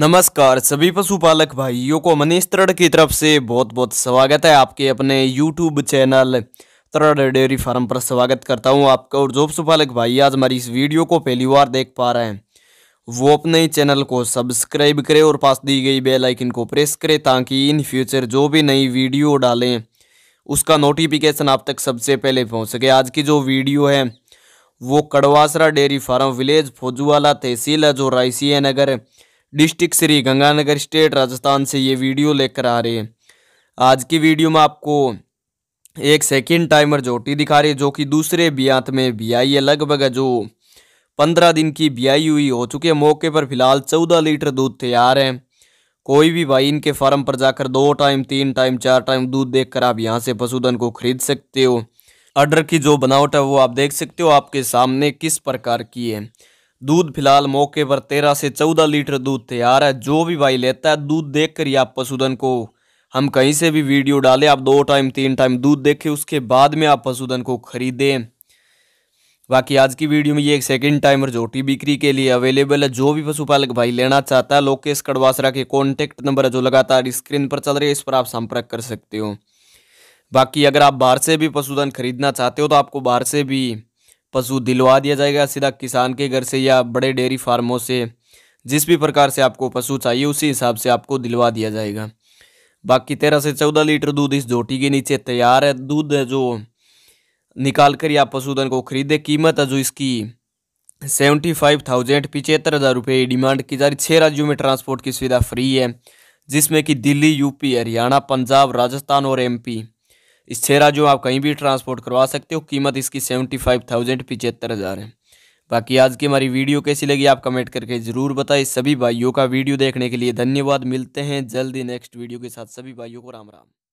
नमस्कार सभी पशुपालक भाइयों को मनीष तरड़ की तरफ से बहुत बहुत स्वागत है आपके अपने YouTube channel Tarad dairy farm पर स्वागत करता हूं आपका और जो पशुपालक भाई आज हमारी इस वीडियो को पहली बार देख पा रहे हैं वो अपने चैनल को सब्सक्राइब करें और पास दी गई बेल आइकन को प्रेस करें ताकि इन फ्यूचर जो भी नई वीडियो डालें उसका नोटिफिकेशन आप तक सबसे पहले पहुँच सके आज की जो वीडियो है वो Kadwasara dairy farm village Faujuwala tehsil है जो रायसी नगर डिस्ट्रिक्ट श्री गंगानगर स्टेट राजस्थान से ये वीडियो लेकर आ रहे हैं आज की वीडियो में आपको एक सेकेंड टाइमर जोटी दिखा रही है जो कि दूसरे बियांत में बियाई है लगभग जो पंद्रह दिन की बियाई हुई हो चुकी है मौके पर फिलहाल चौदह लीटर दूध तैयार है कोई भी भाई इनके फार्म पर जाकर दो टाइम तीन टाइम चार टाइम दूध देखकर आप यहाँ से पशुधन को खरीद सकते हो आर्डर की जो बनावट है वो आप देख सकते हो आपके सामने किस प्रकार की है दूध फिलहाल मौके पर तेरह से चौदह लीटर दूध तैयार है जो भी भाई लेता है दूध देख कर ही आप पशुधन को हम कहीं से भी वीडियो डालें आप दो टाइम तीन टाइम दूध देखें उसके बाद में आप पशुधन को खरीदें बाकी आज की वीडियो में ये एक सेकंड टाइमर झोटी बिक्री के लिए अवेलेबल है जो भी पशुपालक भाई लेना चाहता है लोकेश कड़वासरा के कॉन्टैक्ट नंबर है जो लगातार स्क्रीन पर चल रही है इस पर आप संपर्क कर सकते हो बाकी अगर आप बाहर से भी पशुधन खरीदना चाहते हो तो आपको बाहर से भी पशु दिलवा दिया जाएगा सीधा किसान के घर से या बड़े डेयरी फार्मों से जिस भी प्रकार से आपको पशु चाहिए उसी हिसाब से आपको दिलवा दिया जाएगा बाकी तेरह से चौदह लीटर दूध इस झोटी के नीचे तैयार है दूध है जो निकाल कर या पशुधन को खरीदे कीमत है जो इसकी सेवेंटी फाइव थाउजेंड पिचहत्तर हज़ार रुपये डिमांड की जा रही छः राज्यों में ट्रांसपोर्ट की सुविधा फ्री है जिसमें कि दिल्ली यूपी हरियाणा पंजाब राजस्थान और एमपी इस छेरा जो आप कहीं भी ट्रांसपोर्ट करवा सकते हो कीमत इसकी सेवेंटी फाइव थाउजेंड पिचहत्तर हज़ार है बाकी आज की हमारी वीडियो कैसी लगी आप कमेंट करके ज़रूर बताएं सभी भाइयों का वीडियो देखने के लिए धन्यवाद मिलते हैं जल्दी नेक्स्ट वीडियो के साथ सभी भाइयों को राम राम